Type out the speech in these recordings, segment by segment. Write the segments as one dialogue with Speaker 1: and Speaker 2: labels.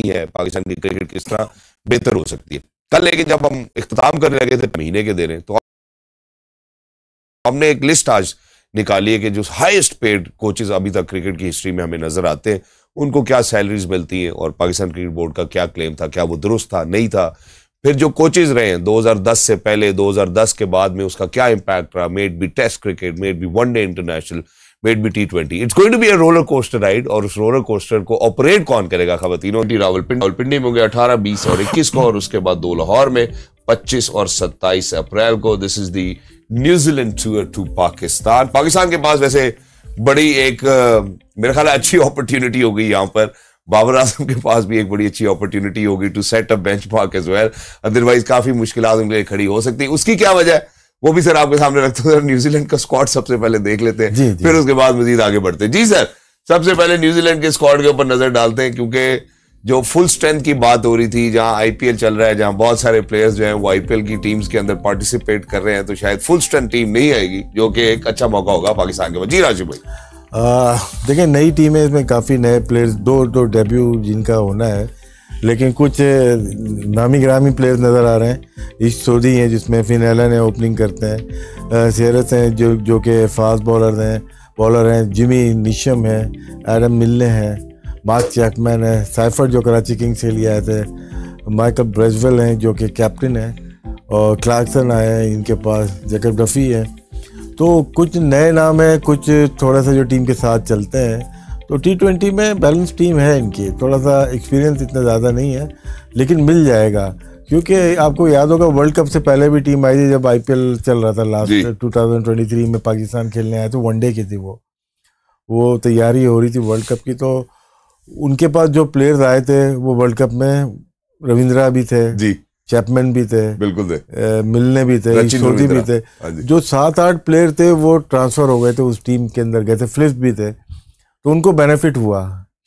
Speaker 1: नहीं है पाकिस्तान की क्रिकेट किस तरह बेहतर हो सकती है कल लेकिन जब हम इख्ताम करने लगे थे महीने के देने तो हमने एक लिस्ट आज निकाली है कि जो हाईएस्ट पेड कोचेज अभी तक क्रिकेट की हिस्ट्री में हमें नजर आते हैं उनको क्या सैलरीज मिलती हैं और पाकिस्तान क्रिकेट बोर्ड का क्या क्लेम था क्या वो दुरुस्त था नहीं था फिर जो कोचेज रहे हैं 2010 से पहले 2010 के बाद में उसका क्या इम्पैक्ट रहा maybe test cricket maybe one day international maybe T twenty it's going to be a roller coaster ride और उस रोलर कोस्टर को ऑपरेट कौन करेगा खातिनों रावलपिंडी रावलपिंडी में हो गया अठारह बीस और इक्कीस को और उसके बाद दो लाहौर में पच्चीस और सत्ताईस अप्रैल को this is the New Zealand tour to Pakistan Pakistan के पास वैसे बड़ी एक मेरे ख्याल अच्छी अपॉर्चुनिटी हो गई यहाँ पर बाबर आजम के पास भी एक बड़ी अच्छी अपॉर्चुनिटी होगी to set up benchmark as well otherwise काफी मुश्किल उनके लिए खड़ी हो सकती है उसकी क्या वजह है वो भी सर आपके सामने रखते हैं तो न्यूजीलैंड का स्क्वाड सबसे पहले देख लेते हैं फिर उसके बाद मजीद आगे बढ़ते हैं जी सर सबसे पहले न्यूजीलैंड के स्क्वाड के ऊपर नजर डालते हैं क्योंकि जो फुल स्ट्रेंथ की बात हो रही थी जहां आईपीएल चल रहा है जहां बहुत सारे प्लेयर्स जो हैं वो आईपीएल की टीम्स के अंदर पार्टिसिपेट कर रहे हैं तो शायद फुल स्ट्रेंथ टीम नहीं आएगी जो कि एक अच्छा मौका होगा पाकिस्तान के पास जी राजू भाई
Speaker 2: देखिए नई टीम है इसमें काफ़ी नए प्लेयर्स दो दो डेब्यू जिनका होना है लेकिन कुछ नामी ग्रामी प्लेयर नज़र आ रहे हैं इस सोदी हैं जिसमें फिन एलन है ओपनिंग करते हैं सैरस हैं जो जो कि फास्ट बॉलर हैं बॉलर हैं जिमी निशम हैं एडम मिलने हैं मार्क चैकमैन है साइफर जो कराची किंग्स से लिए आए थे माइकल ब्रेजवेल हैं जो कि कैप्टन हैं और क्लार्कसन आए हैं इनके पास जैकब रफ़ी है तो कुछ नए नाम हैं कुछ थोड़ा सा जो टीम के साथ चलते हैं तो टी ट्वेंटी में बैलेंस टीम है इनकी थोड़ा सा एक्सपीरियंस इतना ज़्यादा नहीं है लेकिन मिल जाएगा क्योंकि आपको याद होगा वर्ल्ड कप से पहले भी टीम आई थी जब आई चल रहा था लास्ट टू में पाकिस्तान खेलने आए थे वनडे की थी वो वो तैयारी हो रही थी वर्ल्ड कप की तो उनके पास जो प्लेयर्स आए थे वो वर्ल्ड कप में रविंद्रा भी थे जी चैपमैन भी थे बिल्कुल थे ए, मिलने भी थे भी थे हाँ जो सात आठ प्लेयर थे वो ट्रांसफर हो गए थे उस टीम के अंदर गए थे फ्लिप भी थे तो उनको बेनिफिट हुआ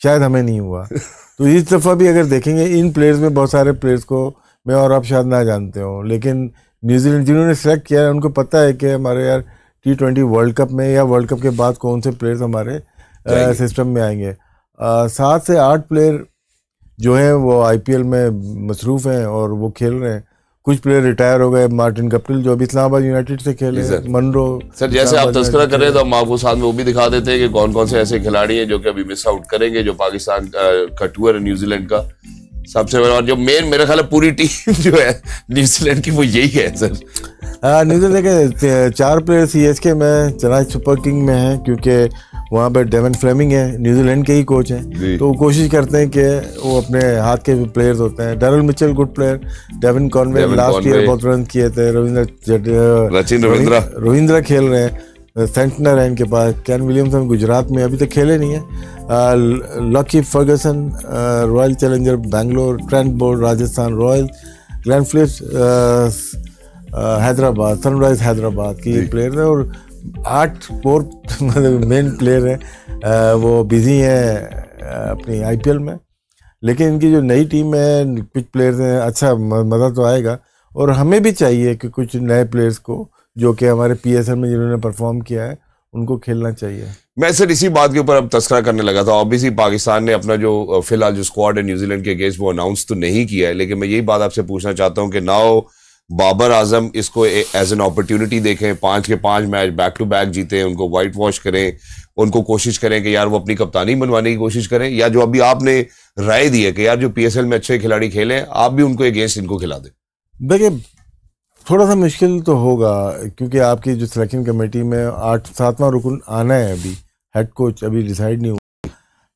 Speaker 2: शायद हमें नहीं हुआ तो इस दफ़ा भी अगर देखेंगे इन प्लेयर्स में बहुत सारे प्लेयर्स को मैं और आप शायद ना जानते हो लेकिन न्यूजीलैंड जिन्होंने सेलेक्ट किया है उनको पता है कि हमारे यार टी ट्वेंटी वर्ल्ड कप में या वर्ल्ड कप के बाद कौन से प्लेयर्स हमारे सिस्टम में आएंगे सात से आठ प्लेयर जो हैं वो आईपीएल में मसरूफ़ हैं और वो खेल रहे हैं कुछ प्लेयर रिटायर हो गए मार्टिन कपिल जो अभी इस्लामाबाद यूनाइटेड से खेले मनरो सर जैसे आप तस्करा कर रहे हैं
Speaker 1: तो हम आपको साथ में वो भी दिखा देते हैं कि कौन कौन से ऐसे खिलाड़ी हैं जो कि अभी मिस आउट करेंगे जो पाकिस्तान का टूर है न्यूजीलैंड का सबसे बड़ा और जो मेन मेरे ख्याल पूरी टीम जो है न्यूजीलैंड की वो यही है
Speaker 2: सर न्यूजीलैंड के चार प्लेयर सी एस के में चेन्नई सुपर किंग में है क्योंकि वहाँ पर डेवन फ्लेमिंग है न्यूजीलैंड के ही कोच हैं तो वो कोशिश करते हैं कि वो अपने हाथ के प्लेयर्स होते हैं Daryl Mitchell good player Devon Conway last year बहुत रन किए थे रविंद्र रविंद्र खेल रहे हैं सेंटनर है इनके पास कैन विलियमसन गुजरात में अभी तक खेले नहीं है Lockie Ferguson Royal Challenger Bangalore Trent Boult Rajasthan Royal Glenn Phillips Hyderabad Sunrise Hyderabad की प्लेयर है और आठ फोर मतलब मेन प्लेयर हैं वो बिजी हैं अपनी आईपीएल में लेकिन इनकी जो नई टीम है कुछ प्लेयर्स हैं अच्छा मज़ा तो आएगा और हमें भी चाहिए कि कुछ नए प्लेयर्स को जो कि हमारे पी में जिन्होंने परफॉर्म किया है उनको खेलना चाहिए
Speaker 1: मैं सर इसी बात के ऊपर अब तस्करा करने लगा था ऑब्वियसली पाकिस्तान ने अपना जो फिलहाल जो स्क्वाड है न्यूजीलैंड के अगेंस्ट वो अनाउंस तो नहीं किया है लेकिन मैं यही बात आपसे पूछना चाहता हूँ कि नाउ बाबर आजम इसको एज एन अपॉर्चुनिटी देखें पांच के पांच मैच बैक टू बैक जीते उनको वाइट वॉश करें उनको कोशिश करें कि यार वो अपनी कप्तानी बनवाने की कोशिश करें या जो अभी आपने राय दी है कि यार जो पीएसएल में अच्छे खिलाड़ी खेले आप भी उनको अगेंस्ट इनको खिला
Speaker 2: दें देखिए थोड़ा सा मुश्किल तो होगा क्योंकि आपकी जो सिलेक्शन कमेटी में आठ सातवां रुकन आना है अभी हेड कोच अभी डिसाइड नहीं हुआ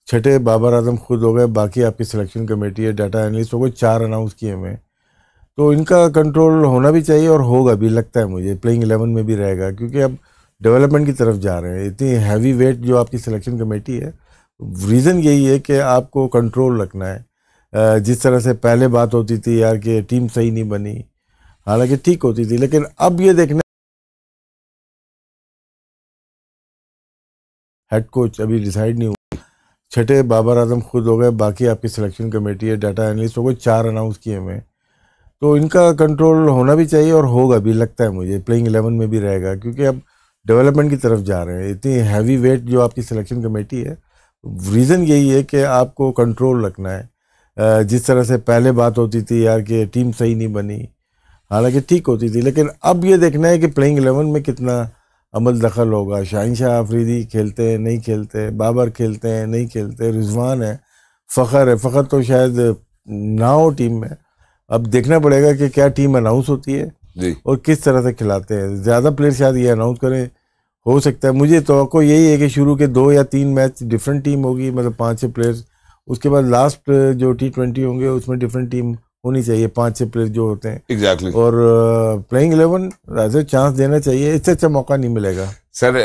Speaker 2: छठे बाबर आजम खुद हो गए बाकी आपकी सिलेक्शन कमेटी है डाटा एनालिस्ट हो गए चार अनाउंस किए हुए तो इनका कंट्रोल होना भी चाहिए और होगा भी लगता है मुझे प्लेइंग एलेवन में भी रहेगा क्योंकि अब डेवलपमेंट की तरफ जा रहे हैं इतनी हैवी वेट जो आपकी सिलेक्शन कमेटी है रीज़न यही है कि आपको कंट्रोल रखना है जिस तरह से पहले बात होती थी यार कि टीम सही नहीं बनी हालांकि ठीक होती थी लेकिन अब ये देखने हेड कोच अभी डिसाइड नहीं हुआ छठे बाबर आजम खुद हो गए बाकी आपकी सिलेक्शन कमेटी है डाटा एनालिस्ट हो गए चार अनाउंस किए हमें तो इनका कंट्रोल होना भी चाहिए और होगा भी लगता है मुझे प्लेइंग एलेवन में भी रहेगा क्योंकि अब डेवलपमेंट की तरफ जा रहे हैं इतनी हैवी वेट जो आपकी सिलेक्शन कमेटी है रीज़न यही है कि आपको कंट्रोल रखना है जिस तरह से पहले बात होती थी यार कि टीम सही नहीं बनी हालांकि ठीक होती थी लेकिन अब ये देखना है कि प्लेइंग एलेवन में कितना अमल दखल होगा शाहिन शाह आफरीदी खेलते हैं नहीं खेलते बाबर खेलते हैं नहीं खेलते रिजवान है फ़खर है फ़खर तो शायद ना हो टीम में अब देखना पड़ेगा कि क्या टीम अनाउंस होती है और किस तरह से खिलाते हैं ज़्यादा प्लेयर शायद ये अनाउंस करें हो सकता है मुझे तो यही है कि शुरू के दो या तीन मैच डिफरेंट टीम होगी मतलब पाँच छः प्लेयर्स उसके बाद लास्ट जो टी ट्वेंटी होंगे उसमें डिफरेंट टीम होनी चाहिए पांच छह प्लेयर जो होते हैं एग्जैक्टली exactly. और प्लेइंग इलेवन राजे चांस देना चाहिए इससे अच्छा मौका नहीं मिलेगा
Speaker 1: सर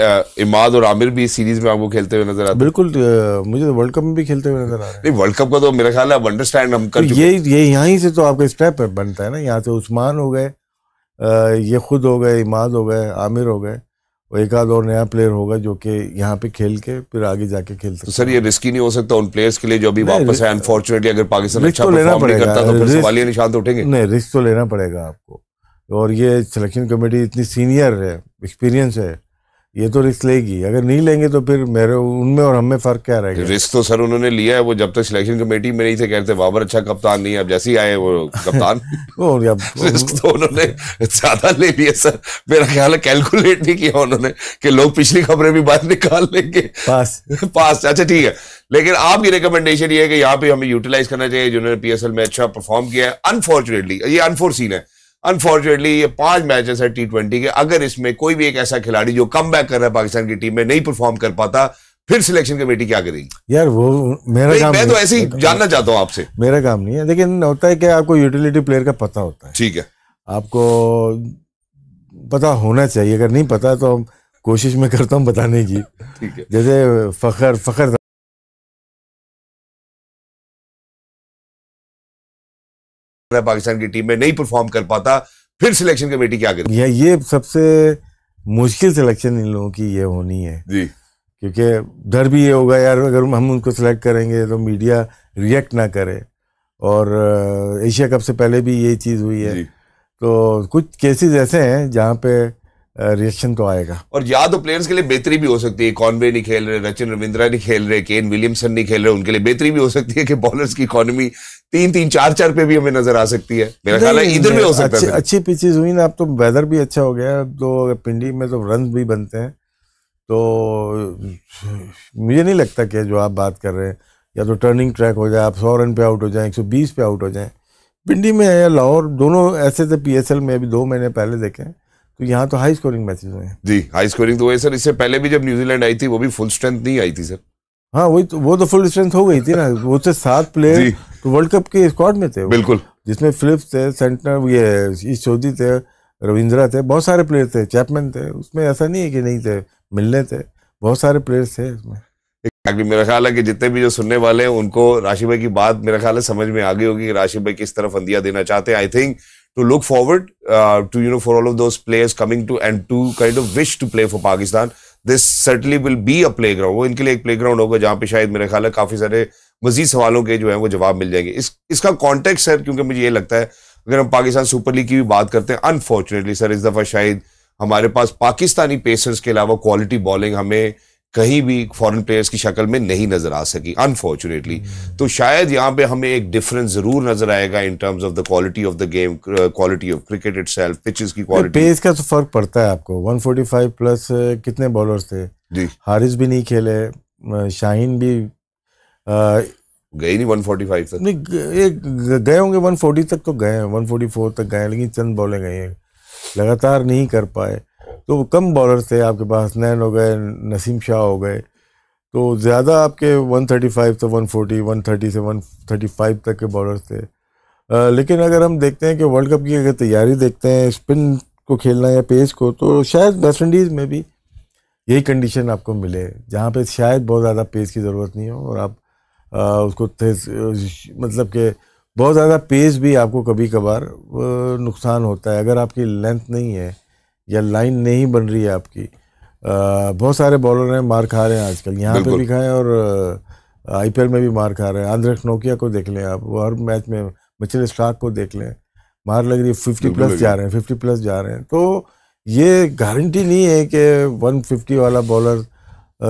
Speaker 1: इमाद और आमिर भी सीरीज में आपको खेलते हुए नजर आते
Speaker 2: बिल्कुल आ, मुझे तो वर्ल्ड कप में भी खेलते हुए नजर आ
Speaker 1: रहे हैं वर्ल्ड कप का तो मेरा ख्याल है अंडरस्टैंड हम कर तो ये
Speaker 2: ये यहीं से तो आपका स्टेप बनता है ना यहाँ से उस्मान हो गए ये खुद हो गए इमाद हो गए आमिर हो गए एक आध और नया प्लेयर होगा जो कि यहाँ पे खेल के फिर आगे जाके खेल सकता तो सर
Speaker 1: ये रिस्की नहीं हो सकता उन प्लेयर्स के लिए जो अभी वापस है अनफॉर्चुनेटली अगर पाकिस्तान अच्छा तो लेना पड़ेगा करता तो फिर ये निशान तो उठेंगे नहीं
Speaker 2: रिस्क तो लेना पड़ेगा आपको और ये सिलेक्शन कमेटी इतनी सीनियर है एक्सपीरियंस है ये तो रिस्क लेगी अगर नहीं लेंगे तो फिर मेरे उनमें और हमें फर्क क्या रहेगा
Speaker 1: रिस्क तो सर उन्होंने लिया है वो जब तक सिलेक्शन कमेटी में नहीं थे कह रहे थे बाबर अच्छा कप्तान नहीं है अब जैसे ही आए वो कप्तान
Speaker 2: रिस्क
Speaker 1: तो उन्होंने ज्यादा ले लिया सर मेरा ख्याल है कैलकुलेट नहीं किया उन्होंने कि लोग पिछली खबरें भी बाहर निकाल लेंगे पास पास अच्छा ठीक है लेकिन आपकी रिकमेंडेशन ये है कि यहाँ पे हमें यूटिलाइज करना चाहिए जिन्होंने पीएसएल में अच्छा परफॉर्म किया है अनफॉर्चुनेटली ये अनफोर्सीन है अनफॉर्चुनेटली ये पांच मैचेस है टी ट्वेंटी के अगर इसमें कोई भी एक ऐसा खिलाड़ी जो कम बैक कर रहा है पाकिस्तान की टीम में नहीं परफॉर्म कर पाता फिर सिलेक्शन कमेटी क्या करेगी
Speaker 2: यार वो मेरा काम मैं तो ऐसे ही
Speaker 1: जानना चाहता हूँ आपसे
Speaker 2: मेरा काम नहीं है लेकिन होता है कि आपको यूटिलिटी प्लेयर का पता होता है ठीक है आपको पता होना चाहिए अगर नहीं पता तो कोशिश में करता हूँ बताने की ठीक है जैसे फखर फखर
Speaker 1: पाकिस्तान की टीम में नहीं परफॉर्म कर पाता फिर सिलेक्शन कमेटी क्या करती
Speaker 2: ये ये सबसे मुश्किल सिलेक्शन इन लोगों की ये होनी है जी क्योंकि डर भी ये होगा यार अगर हम उनको सिलेक्ट करेंगे तो मीडिया रिएक्ट ना करे और एशिया कप से पहले भी ये चीज़ हुई है तो कुछ केसेस ऐसे हैं जहाँ पे रिएक्शन तो आएगा और
Speaker 1: या तो प्लेयर्स के लिए बेहतरी भी हो सकती है कॉनवे नहीं खेल रहे रचिन रविंद्रा नहीं खेल रहे केन विलियमसन नहीं खेल रहे उनके लिए बेहतरी भी हो सकती है कि बॉलर्स की इकोनॉमी तीन तीन चार चार पे भी हमें नजर आ सकती है मेरा ख्याल है इधर भी हो सकता है अच्छी
Speaker 2: पिचेज हुई ना अब तो वेदर भी अच्छा हो गया तो पिंडी में तो रन भी बनते हैं तो मुझे नहीं लगता कि जो आप बात कर रहे हैं या तो टर्निंग ट्रैक हो जाए आप सौ रन पे आउट हो सौ बीस पे आउट हो जाए पिंडी में है या लाहौर दोनों ऐसे थे पी में अभी दो महीने पहले देखें तो यहाँ तो हाई स्कोरिंग मैचेस हुए हैं
Speaker 1: जी हाई स्कोरिंग तो हुए सर इससे पहले भी जब न्यूजीलैंड आई थी वो भी फुल स्ट्रेंथ नहीं आई थी सर
Speaker 2: हाँ वही तो, वो तो फुल स्ट्रेंथ हो गई थी ना वो से तो सात प्लेयर तो वर्ल्ड कप के स्क्वाड में थे बिल्कुल जिसमें फिलिप्स थे सेंटनर ये चौधरी थे रविंद्रा थे बहुत सारे प्लेयर थे चैपमैन थे उसमें ऐसा नहीं है कि नहीं थे मिलने थे बहुत सारे प्लेयर्स थे उसमें
Speaker 1: मेरा ख्याल है कि जितने भी जो सुनने वाले हैं उनको राशि भाई की बात मेरा ख्याल है समझ में आ गई होगी कि राशि भाई किस तरफ अंदिया देना चाहते हैं I think to look forward uh, to you know for all of those players coming to and to kind of wish to play for Pakistan. This certainly will be a playground. वो इनके लिए एक playground होगा जहाँ पे शायद मेरे ख्याल है काफी सारे मजीद सवालों के जो है वो जवाब मिल जाएंगे इस इसका कॉन्टेक्ट सर क्योंकि मुझे ये लगता है अगर हम पाकिस्तान सुपर लीग की भी बात करते हैं अनफॉर्चुनेटली सर इस दफ़ा शायद हमारे पास पाकिस्तानी पेसर्स के अलावा क्वालिटी बॉलिंग हमें कहीं भी फॉरेन प्लेयर्स की शक्ल में नहीं नजर आ सकी अनफॉर्चुनेटली तो शायद यहाँ पे हमें एक डिफरेंस जरूर नजर आएगा in terms of the quality of the game quality of cricket self pitches की क्वालिटी पेस का
Speaker 2: तो फर्क पड़ता है आपको 145 प्लस uh, कितने बॉलर्स थे जी हारिस भी नहीं खेले शाहीन भी आ, uh,
Speaker 1: गए नहीं 145 तक
Speaker 2: नहीं गए होंगे 140 तक तो गए 144 तक गए लेकिन चंद बॉलें गए लगातार नहीं कर पाए तो कम बॉलर थे आपके पास नैन हो गए नसीम शाह हो गए तो ज़्यादा आपके 135 से 140 130 से 135 तक के बॉलर थे आ, लेकिन अगर हम देखते हैं कि वर्ल्ड कप की अगर तैयारी देखते हैं स्पिन को खेलना या पेस को तो शायद वेस्ट इंडीज़ में भी यही कंडीशन आपको मिले जहाँ पे शायद बहुत ज़्यादा पेस की ज़रूरत नहीं हो और आप आ, उसको मतलब कि बहुत ज़्यादा पेस भी आपको कभी कभार नुकसान होता है अगर आपकी लेंथ नहीं है या लाइन नहीं बन रही है आपकी बहुत सारे बॉलर हैं मार खा रहे हैं आजकल यहाँ पे भी खाएं और आईपीएल में भी मार खा रहे हैं आंध्र नोकिया को देख लें आप वो हर मैच में मिचिल स्टाक को देख लें मार लग रही है फिफ्टी प्लस जा रहे हैं फिफ्टी प्लस जा रहे हैं तो ये गारंटी नहीं है कि वन फिफ्टी वाला बॉलर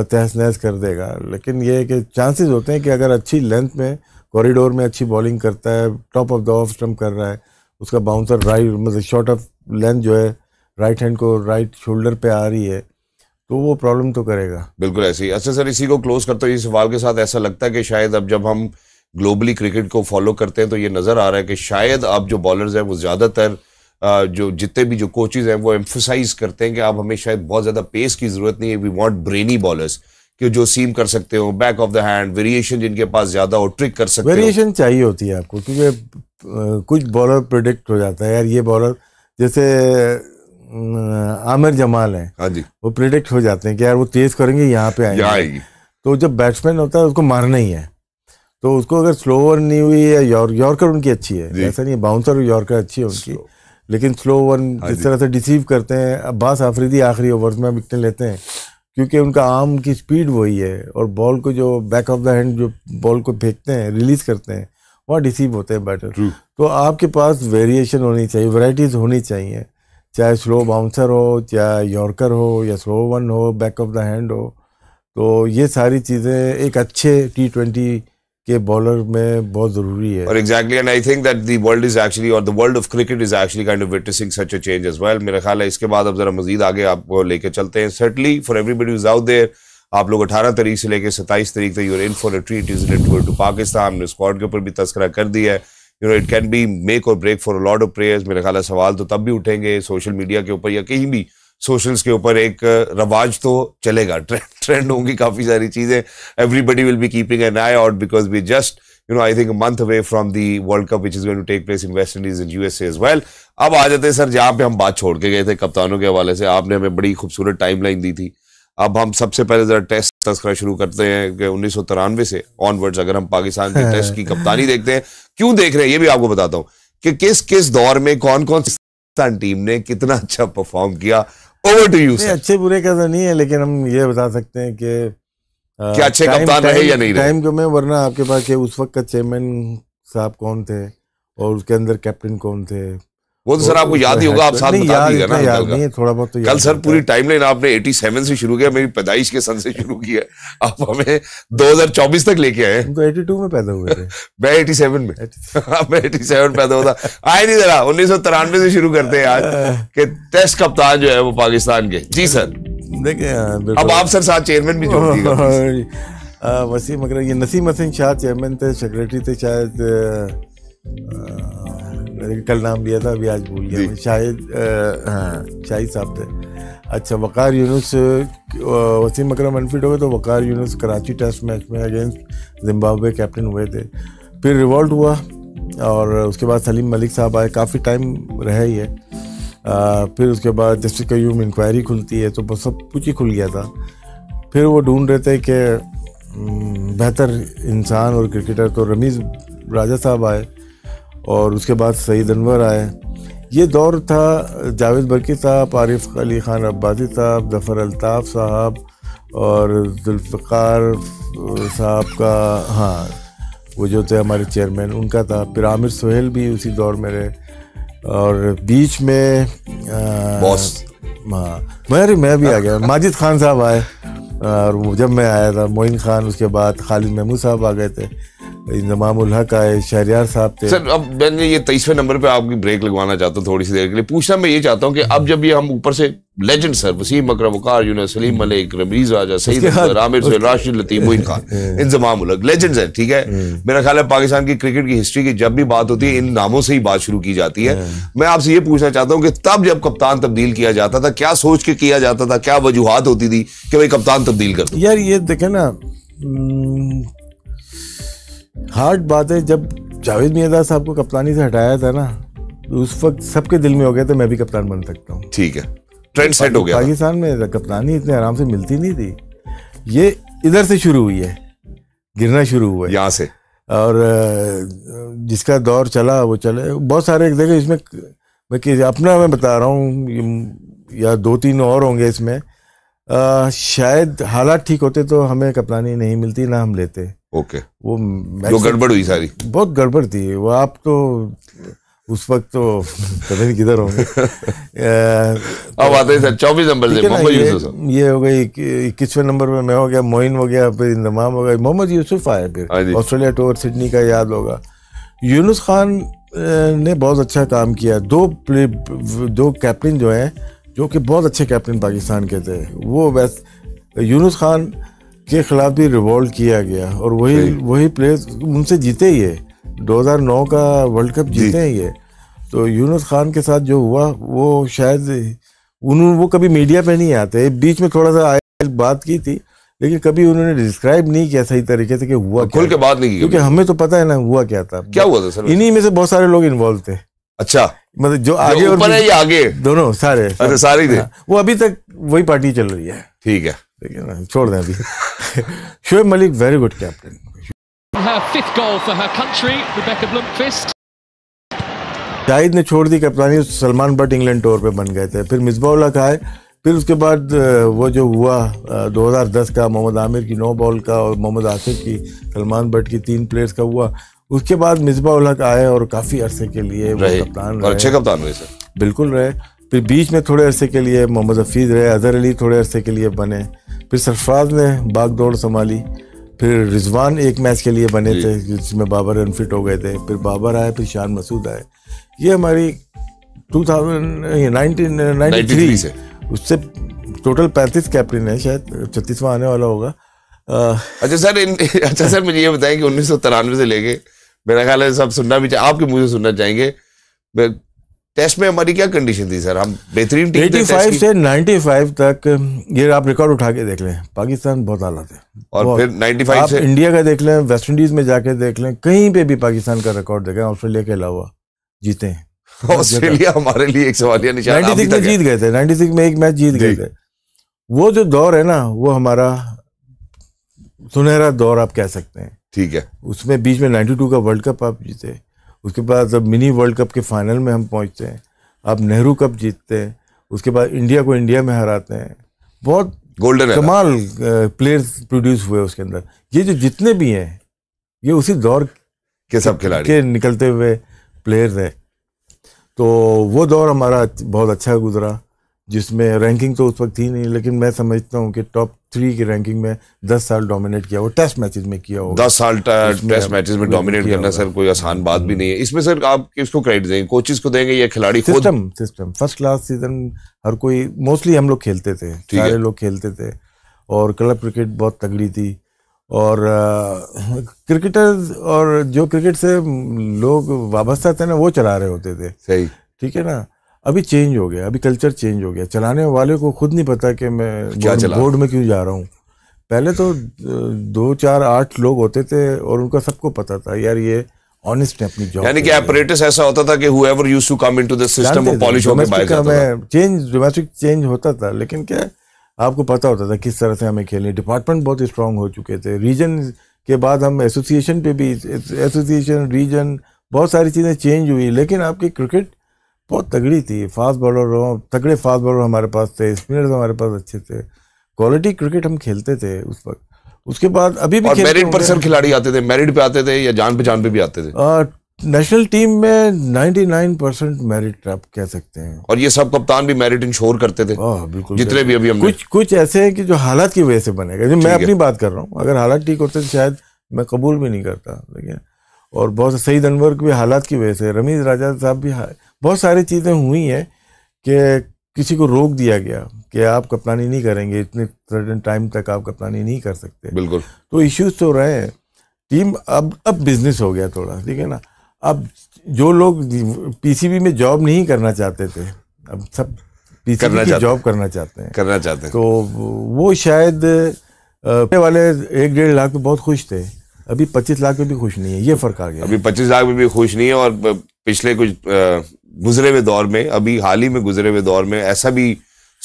Speaker 2: तहस नहस कर देगा लेकिन ये कि चांसेस होते हैं कि अगर अच्छी लेंथ में कॉरिडोर में अच्छी बॉलिंग करता है top of the off stump कर रहा है उसका बाउंसर राइट मतलब शॉर्ट ऑफ लेंथ जो है राइट हैंड को राइट शोल्डर पे आ रही है तो वो प्रॉब्लम तो करेगा
Speaker 1: बिल्कुल ऐसे ही अच्छा सर इसी को क्लोज करते हुए इस सवाल के साथ ऐसा लगता है कि शायद अब जब हम ग्लोबली क्रिकेट को फॉलो करते हैं तो ये नज़र आ रहा है कि शायद आप जो बॉलर्स हैं वो ज़्यादातर जो जितने भी जो कोचेज हैं वो एम्फोसाइज करते हैं कि आप हमें शायद बहुत ज़्यादा पेस की ज़रूरत नहीं है वी वॉन्ट ब्रेनी बॉलर्स कि जो सीम कर सकते हो back of the hand variation जिनके पास ज़्यादा हो ट्रिक कर सकते वेरिएशन
Speaker 2: चाहिए होती है आपको क्योंकि कुछ बॉलर प्रोडिक्ट हो जाता है यार ये बॉलर जैसे आमिर जमाल हैं हाँ जी वो प्रिडिक्ट हो जाते हैं कि यार वो तेज करेंगे यहाँ पे आएंगे तो जब बैट्समैन होता है उसको मारना ही है तो उसको अगर स्लो ओवर नहीं हुई है यॉर्कर उनकी अच्छी है ऐसा नहीं बाउंसर और यॉर्कर अच्छी है उनकी लेकिन स्लो ओवर हाँ जिस तरह से डिसीव करते हैं अब्बास आफरीदी आखिरी ओवर में विकटें लेते हैं क्योंकि उनका आर्म की स्पीड वही है और बॉल को जो बैक ऑफ द हैंड जो बॉल को फेंकते हैं रिलीज करते हैं वहाँ डिसीव होते हैं बैटर तो आपके पास वेरिएशन होनी चाहिए वराइटीज़ होनी चाहिए चाहे स्लो बाउंसर हो चाहे यॉर्कर हो या स्लो वन हो बैक ऑफ द हैंड हो तो ये सारी चीज़ें एक अच्छे टी ट्वेंटी के बॉलर में बहुत जरूरी है और
Speaker 1: exactly and I think that the world is actually और the world of cricket is actually kind of witnessing such a change as well मेरा ख्याल है इसके बाद अब जरा मजीद आगे आपको लेके चलते हैं certainly for everybody is out there आप लोग अठारह तारीख से लेकर सत्ताईस तारीख तक you're in for a treat is return to Pakistan ने स्क्वाड के ऊपर भी तस्करा कर दिया है you know it can be make और break for lot of players मेरा ख्याल सवाल तो तब भी उठेंगे सोशल मीडिया के ऊपर या कहीं भी सोशल्स के ऊपर एक uh, रवाज तो चलेगा ट्रेंड ट्रेंड होंगी काफ़ी सारी चीज़ें everybody will be keeping an eye out because we just you know I think month away from the World Cup which is going to take place in West Indies U USA as well अब आ जाते हैं sir जहाँ पे हम बात छोड़ के गए थे कप्तानों के हवाले से आपने हमें बड़ी खूबसूरत टाइम लाइन दी थी अब हम सबसे पहले जरा टेस्ट तस्करा शुरू करते हैं कि उन्नीस सौ तिरानवे से ऑनवर्ड्स अगर हम पाकिस्तान के टेस्ट हाँ। की कप्तानी देखते हैं क्यों देख रहे हैं ये भी आपको बताता हूँ कि किस किस दौर में कौन कौन पाकिस्तान टीम ने कितना अच्छा परफॉर्म किया ओवर टू यू
Speaker 2: अच्छे बुरे का तो नहीं है लेकिन हम ये बता सकते हैं कि क्या अच्छे कप्तान रहे या नहीं टाइम क्यों वरना आपके पास उस वक्त का चेयरमैन साहब कौन थे और उसके अंदर कैप्टन कौन थे वो तो सर आपको तो याद ही होगा आप तो साथ बता दीजिए ना याद नहीं थोड़ा बहुत तो कल सर
Speaker 1: पूरी टाइमलाइन आपने 87 से शुरू किया मेरी पैदाइश के सन से शुरू किया आप हमें 2024 तक लेके आए तो 82 में पैदा हुए थे मैं 87 में मैं 87 पैदा होता आए नहीं जरा उन्नीस से शुरू करते हैं आज के टेस्ट कप्तान जो है वो पाकिस्तान के जी सर
Speaker 2: देखे हाँ, अब आप सर साथ चेयरमैन भी वसीम अगर ये नसीम हसन शाह चेयरमैन थे सेक्रेटरी थे शायद कल नाम लिया था अभी आज भूल गया शाहिद हाँ शाहिद साहब थे अच्छा वक़ार यूनुस वसीम अकरम अनफिट हो गए तो वक़ार यूनुस कराची टेस्ट मैच में अगेंस्ट जिम्बाब्वे कैप्टन हुए थे फिर रिवॉल्ट हुआ और उसके बाद सलीम मलिक साहब आए काफ़ी टाइम रहे ही है आ, फिर उसके बाद जस्टिस कयूम इंक्वायरी खुलती है तो बस सब कुछ ही खुल गया था फिर वो ढूंढ रहे थे कि बेहतर इंसान और क्रिकेटर तो रमीज़ राजा साहब आए और उसके बाद सईद अनवर आए ये दौर था जावेद बरकी साहब आरिफ अली ख़ान अब्बासी साहब जफ़र अलताफ़ साहब और जुल्फ़ार साहब का हाँ वो जो थे हमारे चेयरमैन उनका था फिर आमिर सोहेल भी उसी दौर में रहे और बीच में बॉस हाँ मैं अरे मैं भी आ गया माजिद खान साहब आए और जब मैं आया था मोइन खान उसके बाद खालिद महमूद साहब आ गए थे इंजमाम हक आए शहरियार साहब थे सर
Speaker 1: अब मैंने ये तेईसवें नंबर पे आपकी ब्रेक लगवाना चाहता हूँ थोड़ी सी देर के लिए पूछना मैं ये चाहता हूँ कि अब जब ये हम ऊपर से legend sir Wasim Akram Waqar Younis Saleem Malik Rameez Raja Saeed Aamer Sohail Rashid Latif Moin Khan Inzamam ul Haq legends हैं ठीक है हम्म। मेरा ख्याल है पाकिस्तान की क्रिकेट की हिस्ट्री की जब भी बात होती है इन नामों से ही बात शुरू की जाती है हम्म। मैं आपसे ये पूछना चाहता हूँ कि तब जब कप्तान तब्दील किया जाता था क्या सोच के किया जाता था क्या वजूहत होती थी कि भाई कप्तान तब्दील कर
Speaker 2: यार ये देखे ना हम्म, हार्ड बात है जब जावेद मियादार साहब को कप्तानी से हटाया था ना तो उस वक्त सबके दिल में हो गया था मैं भी कप्तान बन सकता हूँ ठीक है
Speaker 1: ट्रेंड सेट हो गया
Speaker 2: पाकिस्तान में कप्तानी इतने आराम से मिलती नहीं थी ये इधर से शुरू हुई है गिरना शुरू हुआ है यहाँ से और जिसका दौर चला वो चले बहुत सारे देखो इसमें मैं अपना मैं बता रहा हूँ या दो तीन और होंगे इसमें आ, शायद हालात ठीक होते तो हमें कप्तानी नहीं मिलती ना हम लेते ओके वो जो गड़बड़ हुई सारी बहुत गड़बड़ थी वो आप तो उस वक्त तो पता नहीं किधर होंगे अब आते हैं चौबीस नंबर से मोहम्मद यूसुफ ये हो गई इक्कीसवें नंबर में मैं हो गया मोइन हो गया फिर इंदमाम हो गया मोहम्मद यूसुफ आया फिर हाँ ऑस्ट्रेलिया टूर सिडनी का याद होगा यूनुस खान ने बहुत अच्छा काम किया दो प्ले दो कैप्टन जो हैं जो कि बहुत अच्छे कैप्टन पाकिस्तान के थे वो वैस यूनुस खान के खिलाफ भी रिवॉल्व किया गया और वही वही प्लेयर्स उनसे जीते ही है 2009 का वर्ल्ड कप जीते हैं ये तो यूनुस खान के साथ जो हुआ वो शायद उन्होंने वो कभी मीडिया पे नहीं आते बीच में थोड़ा सा आए बात की थी लेकिन कभी उन्होंने डिस्क्राइब नहीं किया सही तरीके से कि हुआ खुल के बात नहीं क्योंकि हमें तो पता है ना हुआ क्या था क्या हुआ था सर इन्हीं में से बहुत सारे लोग इन्वॉल्व थे अच्छा मतलब जो आगे और है आगे दोनों सारे अच्छा, सारे थे हाँ, वो अभी तक वही पार्टी चल रही है ठीक है हाँ, छोड़ दें अभी Shoaib Malik very good captain fifth Zahid ने छोड़ दी कप्तानी सलमान बट इंग्लैंड टूर पे बन गए थे फिर मिसबाउल्ला का है फिर उसके बाद वो जो हुआ 2010 का मोहम्मद आमिर की नौ बॉल का और मोहम्मद आसिफ की सलमान बट की तीन प्लेयर्स का हुआ उसके बाद मिसबाउल्ला का आए और काफ़ी अरसे के लिए वो कप्तान अच्छे कप्तान हुए बिल्कुल रहे फिर बीच में थोड़े अरसे के लिए मोहम्मद हफीज़ रहे अजहर अली थोड़े अरसे के लिए बने फिर सरफराज ने बाग दौड़ संभाली फिर रिजवान एक मैच के लिए बने थे जिसमें बाबर अनफिट हो गए थे फिर बाबर आए फिर शान मसूद आए ये हमारी टू थाउजेंड थ्री से उससे टोटल पैंतीस कैप्टन है शायद छत्तीसवा आने वाला होगा अच्छा सर इन अच्छा सर मुझे ये बताएं कि उन्नीस
Speaker 1: से लेके मेरा ख्याल है सब सुनना भी चाहिए आपके मुझे सुनना चाहेंगे टेस्ट में हमारी क्या कंडीशन थी सर हम बेहतरीन टीम फाइव
Speaker 2: से फाइव तक ये आप रिकॉर्ड उठा के देख लें पाकिस्तान बहुत आला थे और फिर 95 से इंडिया का देख लें वेस्ट इंडीज में जाके देख लें कहीं पे भी पाकिस्तान का रिकॉर्ड देखें ऑस्ट्रेलिया के अलावा जीते हैं ऑस्ट्रेलिया
Speaker 1: हमारे लिए एक सवालिया निशान सिक्स में जीत
Speaker 2: गए थे सिक्स में एक मैच जीत गए थे वो जो दौर है ना वो हमारा सुनहरा दौर आप कह सकते हैं ठीक है उसमें बीच में टू का वर्ल्ड कप आप जीते उसके बाद जब मिनी वर्ल्ड कप के फाइनल में हम पहुँचते हैं आप नेहरू कप जीतते हैं उसके बाद इंडिया को इंडिया में हराते हैं बहुत गोल्डन कमाल प्लेयर्स प्रोड्यूस हुए उसके अंदर ये जो जितने भी हैं ये उसी दौर के सब खिलाड़ी के निकलते हुए प्लेयर्स हैं तो वो दौर हमारा बहुत अच्छा गुजरा जिसमें रैंकिंग तो उस वक्त थी नहीं लेकिन मैं समझता हूँ कि टॉप थ्री की रैंकिंग में दस साल डोमिनेट किया हो टेस्ट मैचेस में किया हो दस साल
Speaker 1: टेस्ट मैचेस में डोमिनेट करना सर कोई आसान बात भी हम्म। नहीं है इसमें सर आप किसको क्रेडिट देंगे कोचेस को देंगे या खिलाड़ी system
Speaker 2: system first class season हर कोई मोस्टली हम लोग खेलते थे सारे लोग खेलते थे और क्लब क्रिकेट बहुत तगड़ी थी और क्रिकेटर्स और जो क्रिकेट से लोग वाबस्ता थे ना वो चला रहे होते थे सही ठीक है ना अभी चेंज हो गया अभी कल्चर चेंज हो गया चलाने वाले को खुद नहीं पता कि मैं बोर्ड, बोर्ड में क्यों जा रहा हूँ पहले तो दो चार आठ लोग होते थे और उनका सबको पता था यार ये ऑनेस्ट है अपनी जॉब यानी कि
Speaker 1: अपरेटस ऐसा होता था कि whoever to come into the system वो पॉलिश होकर बाहर जाता था
Speaker 2: चेंज डोमेस्टिक चेंज होता था लेकिन क्या आपको पता होता था किस तरह से हमें खेलने डिपार्टमेंट बहुत स्ट्रांग हो चुके थे रीजन के बाद हम एसोसिएशन पे भी एसोसिएशन रीजन बहुत सारी चीज़ें चेंज हुई लेकिन आपके क्रिकेट बहुत तगड़ी थी फास्ट बॉलर हो तगड़े फास्ट बॉलर हमारे पास थे स्पिनर्स हमारे पास अच्छे थे क्वालिटी क्रिकेट हम खेलते थे उस वक्त उसके बाद अभी भी मेरिट पर सर खिलाड़ी
Speaker 1: आते थे मेरिट पे आते थे या जान पहचान पे भी आते थे
Speaker 2: नेशनल टीम में 99 परसेंट मेरिट आप कह सकते हैं
Speaker 1: और ये सब कप्तान भी मेरिट इंश्योर करते थे बिल्कुल जितने भी अभी हमने कुछ
Speaker 2: कुछ ऐसे हैं कि जो हालात की वजह से बनेगा जो मैं अपनी बात कर रहा हूँ अगर हालात ठीक होते तो शायद मैं कबूल भी नहीं करता लेकिन और बहुत सईद अनवर भी हालात की वजह से रमीज राजा साहब भी बहुत सारी चीज़ें हुई हैं कि किसी को रोक दिया गया कि आप कप्तानी नहीं करेंगे इतने सर्टन टाइम तक आप कप्तानी नहीं कर सकते बिल्कुल तो इश्यूज तो रहे हैं टीम अब अब बिजनेस हो गया थोड़ा ठीक है ना अब जो लोग पीसीबी में जॉब नहीं करना चाहते थे अब सब पीसीबी जॉब करना चाहते हैं करना चाहते हैं तो वो शायद आ, वाले एक डेढ़ लाख में बहुत खुश थे अभी पच्चीस लाख में भी खुश नहीं है ये फर्क आ गया
Speaker 1: अभी पच्चीस लाख में भी खुश नहीं है और पिछले कुछ आ, गुजरे हुए दौर में अभी हाल ही में गुजरे हुए दौर में ऐसा भी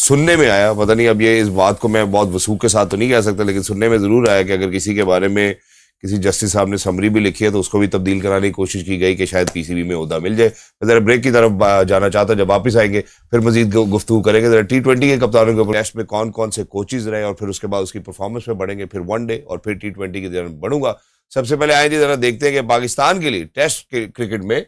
Speaker 1: सुनने में आया पता नहीं अब ये इस बात को मैं बहुत वसूख के साथ तो नहीं कह सकता लेकिन सुनने में ज़रूर आया कि अगर किसी के बारे में किसी जस्टिस साहब ने समरी भी लिखी है तो उसको भी तब्दील कराने की कोशिश की गई कि शायद पीसीबी में उहदा मिल जाए मैं ज़रा ब्रेक की तरफ जाना चाहता हूँ जब वापस आएंगे फिर मजीद गुफ्तु करेंगे ज़रा टी ट्वेंटी के कप्तानों के टेस्ट में कौन कौन से कोचेज रहे और फिर उसके बाद उसकी परफॉर्मेंस में बढ़ेंगे फिर वन डे और फिर टी ट्वेंटी की दौरान बढ़ूंगा सबसे पहले आए जी ज़रा देखते हैं कि पाकिस्तान के लिए टेस्ट क्रिकेट में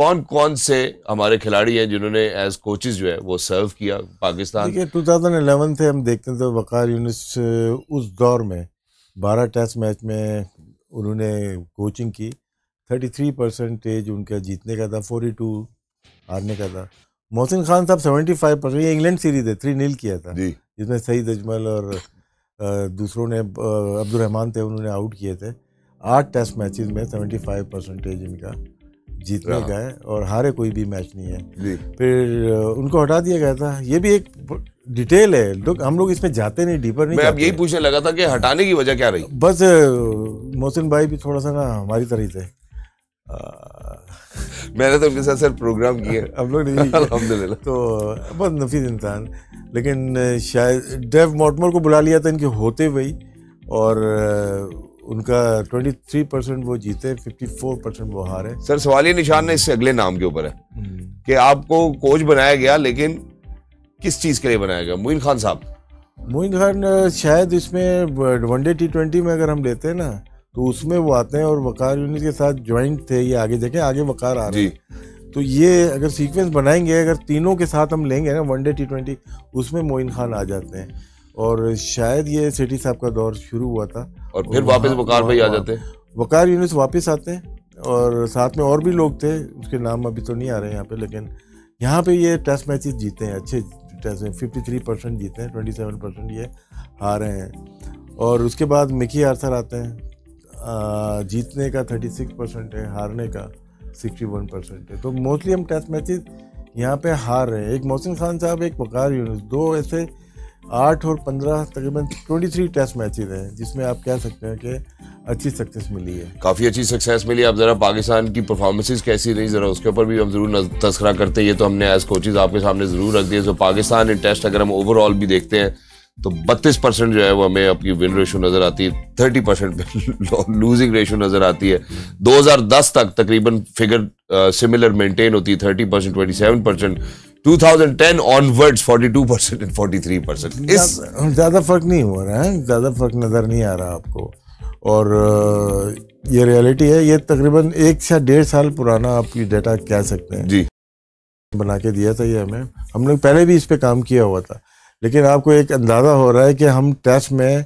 Speaker 1: कौन कौन से हमारे खिलाड़ी हैं जिन्होंने एज कोचेज जो है वो सर्व किया पाकिस्तान देखिए
Speaker 2: टू थाउजेंड एलेवन थे हम देखते थे तो वक़ार यूनिस उस दौर में बारह टेस्ट मैच में उन्होंने कोचिंग की थर्टी थ्री परसेंटेज उनका जीतने का था फोर्टी टू हारने का था मोहसिन खान साहब सेवेंटी फाइव परसेंट ये इंग्लैंड सीरीज है थ्री नील किया था जिसमें सईद अजमल और दूसरों ने अब्दुलरहमान थे उन्होंने आउट किए थे आठ टेस्ट मैचेस में सेवेंटी फाइव परसेंटेज इनका जीतने का हाँ। है और हारे कोई भी मैच नहीं है फिर उनको हटा दिया गया था ये भी एक डिटेल है लोग हम लोग इसमें जाते नहीं डीपर नहीं मैं अब यही
Speaker 1: पूछने लगा था कि हटाने की वजह क्या रही
Speaker 2: बस मोहसिन भाई भी थोड़ा सा ना हमारी तरह से थे मैंने तो उनके साथ सर प्रोग्राम किया हम लोग नहीं तो बहुत नफीस इंसान लेकिन शायद डेव मोटमोर को बुला लिया था इनके होते हुए और उनका 23 परसेंट वो जीते 54 परसेंट वो हारे
Speaker 1: सर सवाली निशान ना इससे अगले नाम के ऊपर है हम्म। कि आपको कोच बनाया गया लेकिन किस चीज़ के लिए बनाया गया मोइन खान साहब
Speaker 2: मोइन खान शायद इसमें वनडे टी ट्वेंटी में अगर हम लेते हैं ना तो उसमें वो आते हैं और वकार यूनिट के साथ ज्वाइंट थे ये आगे देखें आगे वकार आ रहे हैं तो ये अगर सीक्वेंस बनाएंगे अगर तीनों के साथ हम लेंगे ना वनडे टी ट्वेंटी उसमें मोइन खान आ जाते हैं और शायद ये सिटी साहब का दौर शुरू हुआ था और फिर वापस वकार भाई आ जाते हैं वकार यूनिस वापस आते हैं और साथ में और भी लोग थे उसके नाम अभी तो नहीं आ रहे यहाँ पे लेकिन यहाँ पे ये टेस्ट मैचेस जीते हैं अच्छे टेस्ट में फिफ्टी थ्री परसेंट जीते हैं ट्वेंटी सेवन परसेंट ये हारे हैं और उसके बाद मिकी आर्थर आते हैं जीतने का थर्टी सिक्स परसेंट है हारने का सिक्सटी वन परसेंट है तो मोस्टली हम टेस्ट मैचेस यहाँ पे हार रहे हैं एक मोहसिन खान साहब एक वकार यूनिस दो ऐसे आठ और पंद्रह तकरीबन ट्वेंटी थ्री टेस्ट मैचेज हैं जिसमें आप कह सकते हैं कि अच्छी सक्सेस मिली है
Speaker 1: काफ़ी अच्छी सक्सेस मिली आप ज़रा पाकिस्तान की परफॉर्मेंसेज कैसी रही ज़रा उसके ऊपर भी हम ज़रूर तस्करा करते हैं ये तो हमने एज कोचेज आपके सामने ज़रूर रख दिए जो पाकिस्तान इन टेस्ट अगर हम ओवरऑल भी देखते हैं तो 32 परसेंट जो है वो हमें अपनी विन रेशो नज़र आती है 30 परसेंट लूजिंग रेशो नज़र आती है 2010 तक तकरीबन फिगर सिमिलर मेंटेन होती है thirty percent twenty percent 2010 onwards 42% and 43%
Speaker 2: ज़्यादा फर्क नहीं हो रहा है ज़्यादा फर्क नज़र नहीं आ रहा आपको और ये रियलिटी है ये तकरीबन एक से डेढ़ साल पुराना आपकी डेटा कह सकते हैं जी बना के दिया था ये हमें हम लोग पहले भी इस पर काम किया हुआ था लेकिन आपको एक अंदाज़ा हो रहा है कि हम टेस्ट में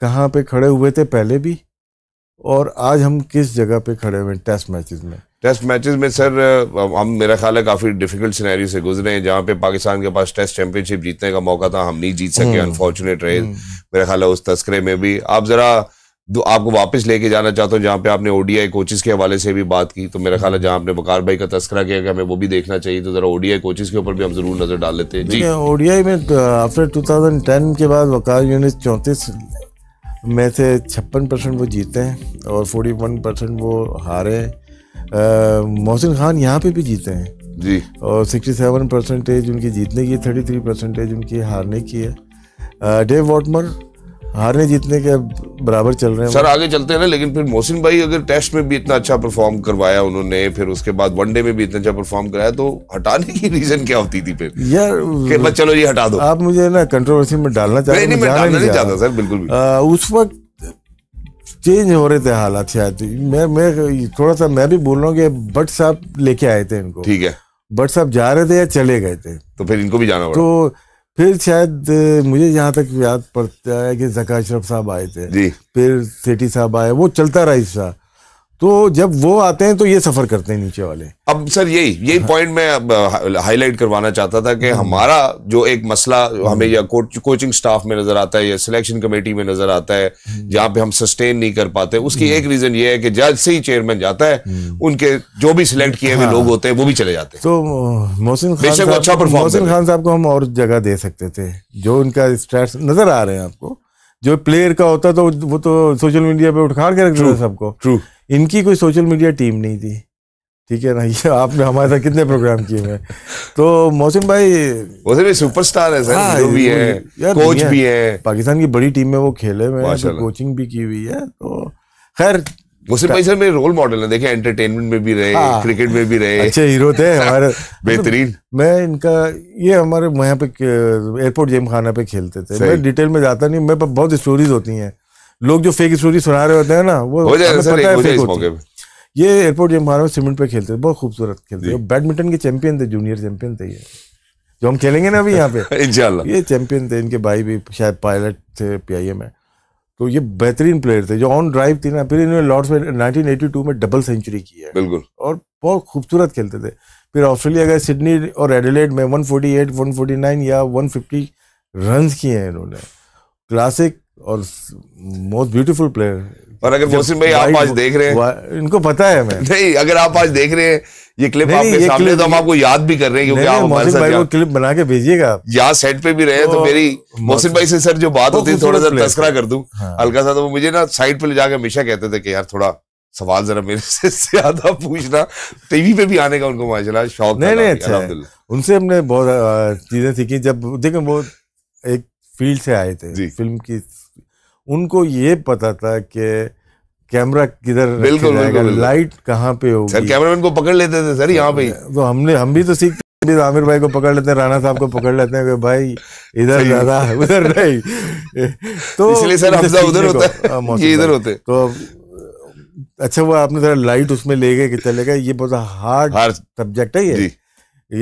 Speaker 2: कहाँ पे खड़े हुए थे पहले भी और आज हम किस जगह पे खड़े हुए हैं टेस्ट मैचेस में
Speaker 1: टेस्ट मैचेस में सर uh, हम मेरा ख्याल है काफ़ी डिफिकल्ट सिनेरियो से गुजरे हैं जहाँ पे पाकिस्तान के पास टेस्ट चैंपियनशिप जीतने का मौका था हम नहीं जीत सके अनफॉर्चुनेट हम्म। रहे हम्म। मेरा ख्याल है उस तस्करे में भी आप ज़रा आपको वापस लेके जाना चाहता हूँ जहाँ पे आपने ओडीआई कोचेस के हवाले से भी बात की तो मेरा ख्याल है जहाँ आपने बकार भाई का तस्करा किया कि हमें वो भी देखना चाहिए तो जरा ओडीआई कोचेस के ऊपर भी हम जरूर नजर डाल लेते हैं जी
Speaker 2: ओडीआई में आफ्टर uh, 2010 के बाद वकार यूनिट चौंतीस में से छप्पन परसेंट वो जीते हैं और वन परसेंट वो हारे हैं मोहसिन खान यहाँ पे भी जीते हैं जी और 67 परसेंटेज उनकी जीतने की 33 परसेंटेज उनकी हारने की है डेव वॉटमर हारने जीतने के बराबर चल रहे हैं सर
Speaker 1: आगे चलते रहे लेकिन फिर मोहसिन भाई अगर टेस्ट में भी इतना अच्छा परफॉर्म करवाया उन्होंने फिर उसके बाद वनडे में भी इतना अच्छा परफॉर्म कराया तो हटाने की रीजन क्या होती थी फिर
Speaker 2: यार चलो ये हटा दो आप मुझे ना कंट्रोवर्सी में डालना चाहते नहीं, नहीं, मैं डालना नहीं चाहता सर बिल्कुल उस वक्त चेंज हो रहे थे हालात शायद मैं मैं थोड़ा सा मैं भी बोल रहा हूँ कि बट साहब लेके आए थे इनको ठीक है बट साहब जा रहे थे या चले गए थे
Speaker 1: तो फिर इनको भी जाना तो
Speaker 2: फिर शायद मुझे यहाँ तक याद पड़ता है कि जका अशरफ साहब आए थे जी फिर सेठी साहब आए वो चलता रहा हिस्सा तो जब वो आते हैं तो ये सफर करते हैं नीचे वाले
Speaker 1: अब सर यही यही हाँ। पॉइंट मैं हाईलाइट करवाना चाहता था कि हाँ। हमारा जो एक मसला हाँ। हमें या कोच, कोचिंग स्टाफ में नजर आता है या सिलेक्शन कमेटी में नजर आता है हाँ। जहां पे हम सस्टेन नहीं कर पाते उसकी एक रीजन ये है कि जज से ही चेयरमैन जाता है उनके जो भी सिलेक्ट किए हुए हाँ। लोग होते हैं वो भी चले जाते
Speaker 2: हैं तो मोहसिन खान अच्छा मोहसिन खान साहब को हम और जगह दे सकते थे जो उनका स्टैट्स नजर आ रहे हैं आपको जो प्लेयर का होता तो वो तो सोशल मीडिया पे उठा के रख देता सबको ट्रू इनकी कोई सोशल मीडिया टीम नहीं थी ठीक है ना ये आपने हमारे साथ कितने प्रोग्राम किए हैं तो मोहसिन भाई
Speaker 1: मोहसिन भाई सुपरस्टार है सर हाँ, भी है कोच भी है
Speaker 2: पाकिस्तान की बड़ी टीम में वो खेले हुए हैं कोचिंग भी की हुई है तो खैर वसीम भाई सर मेरे रोल
Speaker 1: मॉडल हैं देखिए एंटरटेनमेंट में भी रहे हाँ, क्रिकेट में भी रहे अच्छे हीरो थे हमारे बेहतरीन
Speaker 2: मतलब मैं इनका ये हमारे यहाँ पे एयरपोर्ट जेम खाना पे खेलते थे मैं डिटेल में जाता नहीं मेरे पास बहुत स्टोरीज होती हैं लोग जो फेक स्टोरी सुना रहे होते हैं ना वो हो पता है फेक होती है ये एयरपोर्ट जेम खाना सीमेंट पे खेलते थे बहुत खूबसूरत खेलते थे बैडमिंटन के चैंपियन थे जूनियर चैंपियन थे ये जो हम खेलेंगे ना अभी यहाँ पे ये चैंपियन थे इनके भाई भी शायद पायलट थे पी में तो ये बेहतरीन प्लेयर थे जो ऑन ड्राइव थी ना फिर इन्होंने लॉर्ड्स में 1982 में डबल सेंचुरी की है बिल्कुल और बहुत खूबसूरत खेलते थे फिर ऑस्ट्रेलिया गए सिडनी और एडिलेड में 148, 149 या 150 रन किए हैं इन्होंने क्लासिक और मोस्ट ब्यूटीफुल प्लेयर और अगर मोहसिन भाई आप आज देख रहे हैं इनको पता है मैं नहीं अगर आप आज देख रहे हैं ये क्लिप नहीं, आपके ये सामने क्लिप तो हम आपको याद भी कर रहे हैं क्योंकि आप हमारे साथ भाई क्लिप बना के भेजिएगा
Speaker 1: यहाँ सेट पे भी रहे तो, तो मेरी मोहसिन भाई से सर जो बात होती है थोड़ा सा तस्करा कर दू हाँ। हल्का सा तो मुझे ना साइड पे ले जाकर हमेशा कहते थे कि यार थोड़ा सवाल जरा मेरे से ज्यादा पूछना टीवी पे भी आने का उनको माशाल्लाह शौक नहीं नहीं अच्छा
Speaker 2: उनसे हमने बहुत चीजें सीखी जब देखें वो एक फील्ड से आए थे फिल्म की उनको ये पता था कि कैमरा किधर बिल्कुल, लाइट कहाँ पे होगी सर कैमरामैन को पकड़ लेते थे सर यहाँ पे तो हमने हम भी तो सीख तो आमिर भाई को पकड़ लेते हैं राणा साहब को पकड़ लेते हैं भाई इधर ज्यादा उधर नहीं तो इसलिए सर हमजा उधर होता है हाँ, ये इधर होते तो अच्छा हुआ आपने थोड़ा लाइट उसमें ले गए कि चले गए ये बहुत हार्ड सब्जेक्ट है ये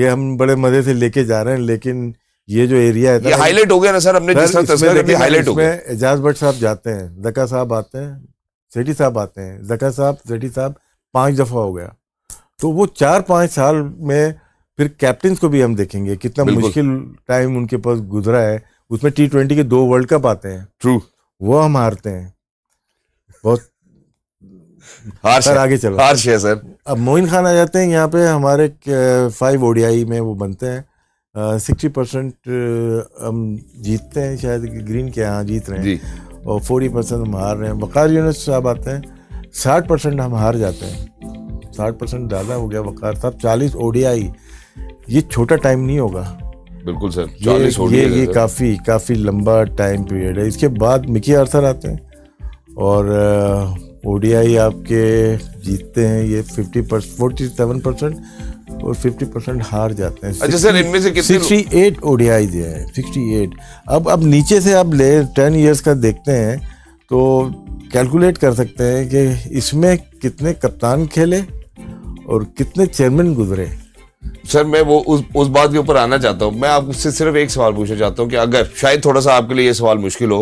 Speaker 2: ये हम बड़े मजे से लेके जा रहे हैं लेकिन ये जो एरिया है ये हाईलाइट हो गया ना सर हमने जिस तरह तस्वीर देखी हाईलाइट हो गया एजाज भट्ट साहब जाते हैं जका साहब आते हैं सेठी साहब आते हैं जका साहब सेठी साहब पांच दफ़ा हो गया तो वो चार पांच साल में फिर कैप्टन को भी हम देखेंगे कितना मुश्किल टाइम उनके पास गुजरा है उसमें टी ट्वेंटी के दो वर्ल्ड कप आते हैं ट्रू वो हम हारते हैं बहुत सर आगे चलो हार्श है सर अब मोइन खान आ जाते हैं यहाँ पे हमारे फाइव ओडियाई में वो बनते हैं सिक्सटी परसेंट हम जीतते हैं शायद ग्रीन के यहाँ जीत रहे हैं जी। और फोर्टी परसेंट हम हार रहे हैं वक़ार यूनिट साहब आते हैं साठ परसेंट हम हार जाते हैं साठ परसेंट ज़्यादा हो गया वक़ार साहब चालीस ओडियाई ये छोटा टाइम नहीं होगा बिल्कुल सर चालीस ये ये, ये काफ़ी काफ़ी लंबा टाइम पीरियड है इसके बाद मिकी आर्थर आते हैं और ओडीआई आपके जीतते हैं ये fifty percent forty seven percent और 50 परसेंट हार जाते हैं अच्छा सर इनमें से कितने 68 ओडीआई हैं 68 अब अब नीचे से आप ले 10 इयर्स का देखते हैं तो कैलकुलेट कर सकते हैं कि इसमें कितने कप्तान खेले और कितने चेयरमैन गुजरे
Speaker 1: सर मैं वो उस उस बात के ऊपर आना चाहता हूँ मैं आपसे सिर्फ एक सवाल पूछना चाहता हूँ कि अगर शायद थोड़ा सा आपके लिए ये सवाल मुश्किल हो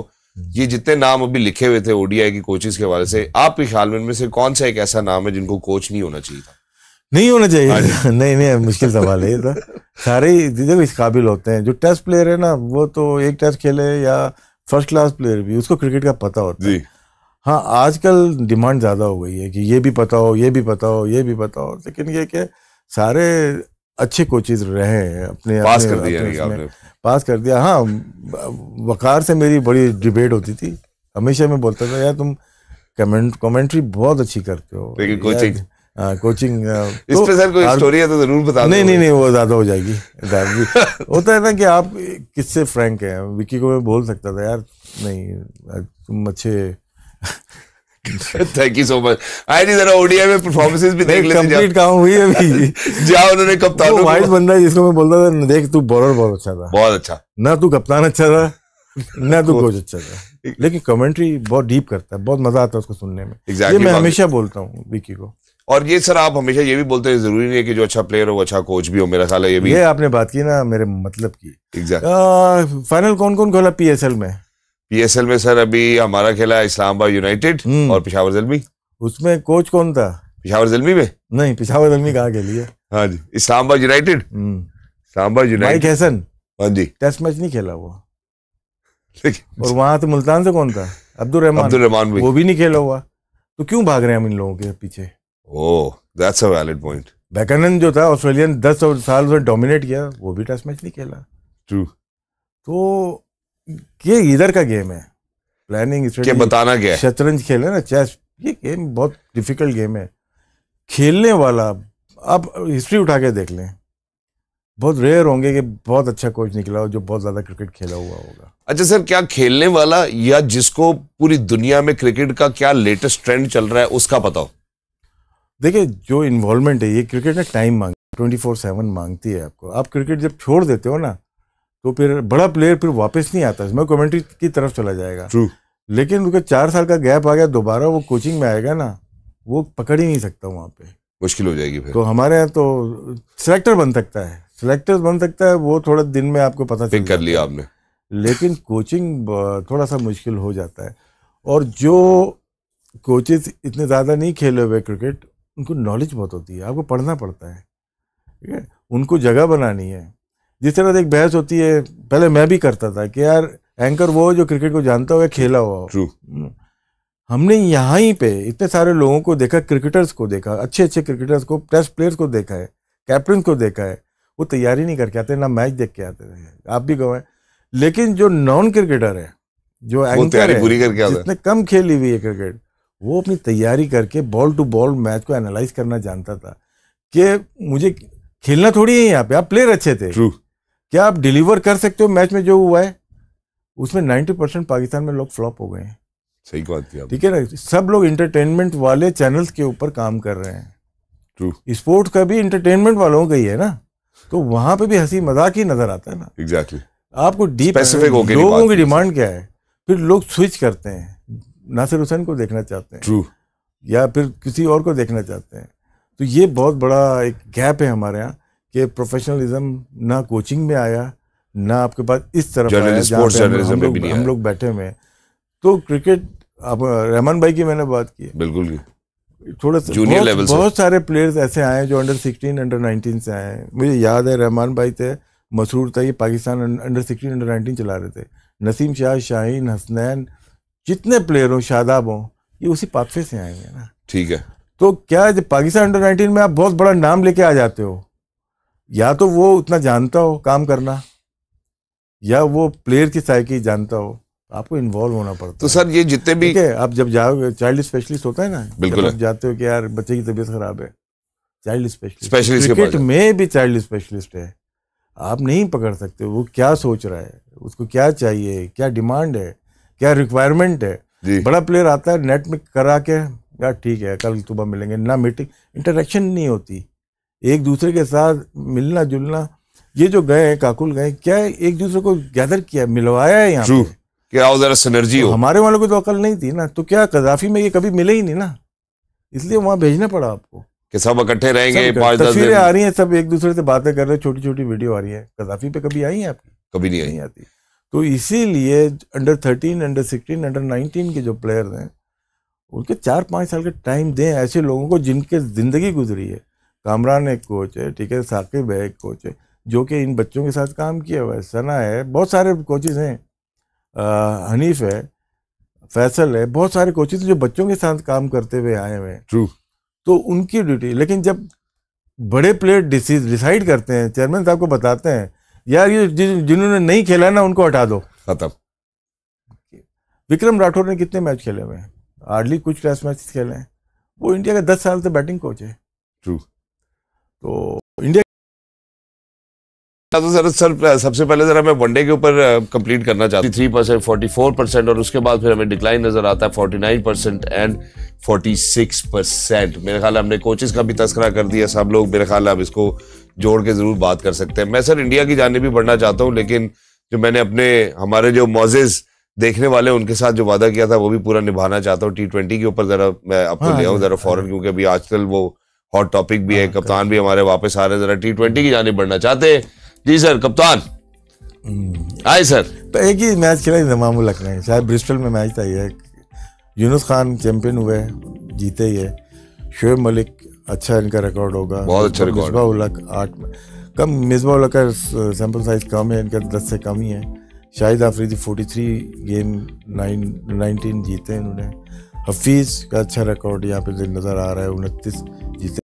Speaker 1: ये जितने नाम अभी लिखे हुए थे ओडीआई की कोचिज के हवाले से आपके ख्याल में इनमें से कौन सा एक ऐसा नाम है जिनको कोच नहीं होना चाहिए था
Speaker 2: नहीं होना चाहिए नहीं नहीं मुश्किल सवाल है ये था तो। सारे देखो इस काबिल होते हैं जो टेस्ट प्लेयर है ना वो तो एक टेस्ट खेले या फर्स्ट क्लास प्लेयर भी उसको क्रिकेट का पता होता है हाँ आजकल डिमांड ज़्यादा हो गई है कि ये भी पता हो ये भी पता हो ये भी पता हो लेकिन ये कि सारे अच्छे कोचेज रहे हैं अपने पास कर दिया आपने। पास कर दिया हाँ वकार से मेरी बड़ी डिबेट होती थी हमेशा मैं बोलता था यार तुम कमेंट कमेंट्री बहुत अच्छी करते हो लेकिन कोचिंग कोचिंग हाँ, हाँ, इस पे तो सर कोई स्टोरी है तो जरूर बता नहीं नहीं नहीं वो ज्यादा हो जाएगी होता है ना कि आप किससे फ्रैंक है विक्की को मैं बोल सकता था यार नहीं तुम अच्छे
Speaker 1: थैंक यू सो मच आई नहीं जरा ओडिया में परफॉर्मेंसेस भी देख लेते कंप्लीट काम हुई है अभी जा उन्होंने कप्तान वो वाइस
Speaker 2: बंदा जिसको मैं बोलता था देख तू बॉलर बहुत अच्छा था बहुत अच्छा ना तू कप्तान अच्छा था ना तू कोच अच्छा था लेकिन कमेंट्री बहुत डीप करता है बहुत मजा आता है उसको सुनने में exactly ये मैं हमेशा बोलता हूँ विकी को
Speaker 1: और ये सर आप हमेशा ये भी बोलते हैं जरूरी नहीं है कि जो अच्छा प्लेयर हो अच्छा कोच भी हो मेरा ख्याल है ये भी ये आपने
Speaker 2: बात की ना मेरे मतलब की एग्जैक्ट फाइनल कौन कौन खेला एल में
Speaker 1: एल में सर अभी हमारा खेला इस्लामाबाद यूनाइटेड हम्म। और पिशावर जलमी उसमें कोच कौन था
Speaker 2: पिशावर जलमी में नहीं पिशावर जलमी कहा खेली है
Speaker 1: हाँ जी इस्लामाबाद यूनाइटेड हम्म।
Speaker 2: इस्लामाबाद यूनाइटेड हसन हाँ जी टेस्ट मैच नहीं खेला वो और वहां तो मुल्तान से कौन था अब्दुल रहमान अब्दुल रहमान वो भी नहीं खेला हुआ तो क्यों भाग रहे हैं हम इन लोगों के पीछे
Speaker 1: Oh, जो
Speaker 2: था ऑस्ट्रेलियन दस साल उसने डोमिनेट किया वो भी टेस्ट मैच नहीं खेला ट्रू तो ये इधर का गेम है प्लानिंग के बताना क्या शतरंज खेले ना चेस ये गेम बहुत डिफिकल्ट गेम है खेलने वाला आप हिस्ट्री उठा के देख लें बहुत रेयर होंगे कि बहुत अच्छा कोच निकला हो जो बहुत ज्यादा क्रिकेट खेला हुआ होगा
Speaker 1: अच्छा सर क्या खेलने वाला या जिसको पूरी दुनिया में क्रिकेट का क्या लेटेस्ट ट्रेंड चल रहा है उसका पता हो
Speaker 2: देखिए जो इन्वॉल्वमेंट है ये क्रिकेट ना टाइम मांग ट्वेंटी फोर सेवन मांगती है आपको आप क्रिकेट जब छोड़ देते हो ना तो फिर बड़ा प्लेयर फिर वापस नहीं आता इसमें कमेंट्री की तरफ चला जाएगा True. लेकिन उनका चार साल का गैप आ गया दोबारा वो कोचिंग में आएगा ना वो पकड़ ही नहीं सकता वहाँ पे मुश्किल हो जाएगी फिर तो हमारे यहाँ तो सिलेक्टर बन सकता है सिलेक्टर बन सकता है वो थोड़ा दिन में आपको पता चल कर लिया आपने लेकिन कोचिंग थोड़ा सा मुश्किल हो जाता है और जो कोचेज इतने ज़्यादा नहीं खेले हुए क्रिकेट उनको नॉलेज बहुत होती है आपको पढ़ना पड़ता है ठीक है उनको जगह बनानी है जिस तरह एक बहस होती है पहले मैं भी करता था कि यार एंकर वो जो क्रिकेट को जानता हो या खेला हुआ हो हम्म। हमने यहाँ ही पे इतने सारे लोगों को देखा क्रिकेटर्स को देखा अच्छे अच्छे क्रिकेटर्स को टेस्ट प्लेयर्स को देखा है कैप्टन को देखा है वो तैयारी नहीं करके आते ना मैच देख के आते थे आप भी गवाए लेकिन जो नॉन क्रिकेटर है जो एंकर है, पूरी करके जिसने कम खेली हुई है क्रिकेट वो अपनी तैयारी करके बॉल टू बॉल मैच को एनालाइज करना जानता था कि मुझे खेलना थोड़ी है यहाँ पे आप प्लेयर अच्छे थे True. क्या आप डिलीवर कर सकते हो मैच में जो हुआ है उसमें नाइन्टी परसेंट पाकिस्तान में लोग फ्लॉप हो गए हैं सही बात किया ठीक है ना सब लोग इंटरटेनमेंट वाले चैनल्स के ऊपर काम कर रहे हैं स्पोर्ट्स का भी इंटरटेनमेंट वालों का ही है ना तो वहां पे भी हंसी मजाक ही नजर आता है ना
Speaker 1: एग्जैक्टली exactly.
Speaker 2: आपको डीप लोगों की डिमांड क्या है फिर लोग स्विच करते हैं नासिर हुसैन को देखना चाहते हैं ट्रू या फिर किसी और को देखना चाहते हैं तो ये बहुत बड़ा एक गैप है हमारे यहाँ कि प्रोफेशनलिज्म ना कोचिंग में आया ना आपके पास इस तरफ हम लोग हम लोग बैठे हुए हैं तो क्रिकेट आप रहमान भाई की मैंने बात की बिल्कुल थोड़ा सा जूनियर लेवल बहुत सारे प्लेयर्स ऐसे आए हैं जो अंडर सिक्सटीन अंडर नाइनटीन से आए हैं मुझे याद है रहमान भाई थे मसरूर था ये Pakistan under sixteen under nineteen चला रहे थे नसीम शाह शाहीन हसनैन जितने प्लेयर हों शादाब हों ये उसी पाथवे से आएंगे ना ठीक है तो क्या जब पाकिस्तान अंडर नाइनटीन में आप बहुत बड़ा नाम लेके आ जाते हो या तो वो उतना जानता हो काम करना या वो प्लेयर की साइकी जानता हो तो आपको इन्वॉल्व होना पड़ता तो सर ये जितने भी है आप जब जाओगे चाइल्ड स्पेशलिस्ट होता है ना बिल्कुल है। जाते हो कि यार बच्चे की तबीयत खराब है चाइल्ड स्पेशलिस्ट स्पेशलिस्ट क्रिकेट में भी चाइल्ड स्पेशलिस्ट है आप नहीं पकड़ सकते वो क्या सोच रहा है उसको क्या चाहिए क्या डिमांड है क्या रिक्वायरमेंट है बड़ा प्लेयर आता है नेट में करा के यार ठीक है कल सुबह मिलेंगे ना मीटिंग इंटरेक्शन नहीं होती एक दूसरे के साथ मिलना जुलना ये जो गए हैं काकुल गए क्या एक दूसरे को गैदर किया मिलवाया है यहाँ
Speaker 1: क्या जरा सिनर्जी तो हो
Speaker 2: हमारे वालों को तो अकल नहीं थी ना तो क्या कजाफी में ये कभी मिले ही नहीं ना इसलिए वहाँ भेजना पड़ा आपको
Speaker 1: कि सब इकट्ठे रहेंगे तस्वीरें आ रही
Speaker 2: हैं सब एक दूसरे से बातें कर रहे हैं छोटी छोटी वीडियो आ रही है कजाफी पे कभी आई है आपकी कभी नहीं आई आती तो इसीलिए under thirteen under sixteen under nineteen के जो प्लेयर हैं उनके चार पाँच साल के टाइम दें ऐसे लोगों को जिनके ज़िंदगी गुजरी है कामरान एक कोच है ठीक है साकिब है एक कोच है जो कि इन बच्चों के साथ काम किया हुआ है सना है बहुत सारे कोचेज हैं हनीफ है फैसल है बहुत सारे कोचेज जो बच्चों के साथ काम करते हुए आए हुए हैं ट्रू तो उनकी ड्यूटी लेकिन जब बड़े प्लेयर डिसाइड करते हैं चेयरमैन साहब को बताते हैं यार ये जिन्होंने नहीं खेला ना उनको हटा दो खत्म विक्रम राठौर ने कितने मैच खेले हुए हैं हार्डली कुछ टेस्ट मैच खेले हैं वो इंडिया का दस साल से बैटिंग कोच है ट्रू तो इंडिया तो
Speaker 1: सर सर सबसे पहले जरा मैं वनडे के ऊपर कंप्लीट करना चाहती three percent forty four percent और उसके बाद फिर हमें डिक्लाइन नजर आता है forty nine percent and forty six percent मेरे ख्याल हमने कोचेस का भी तस्करा कर दिया सब लोग मेरे ख्याल अब इसको जोड़ के जरूर बात कर सकते हैं मैं सर इंडिया की जाने भी बढ़ना चाहता हूँ लेकिन जो मैंने अपने हमारे जो मोजेज देखने वाले उनके साथ जो वादा किया था वो भी पूरा निभाना चाहता हूँ टी ट्वेंटी के ऊपर जरा मैं आपको हाँ, ले आऊँ हाँ, जरा फॉरन हाँ। क्योंकि अभी आजकल वो हॉट टॉपिक भी है कप्तान भी हमारे वापस आ रहे हैं जरा टी ट्वेंटी की जाने बढ़ना चाहते हैं जी सर
Speaker 2: कप्तान हम्म। आए सर तो एक ही मैच खेला तमाम लक शायद ब्रिस्टल में मैच था ये यूनुस खान चैंपियन हुए जीते ही है शुएब मलिक अच्छा इनका रिकॉर्ड होगा बहुत अच्छा रिकॉर्ड तो मिसबाउल आठ कम मिसबाउल का सैम्पल साइज कम है इनका दस से कम ही है Shahid Afridi three game nine nineteen जीते हैं इन्होंने हफीज़ का अच्छा रिकॉर्ड यहाँ पे नज़र आ रहा है उनतीस जीते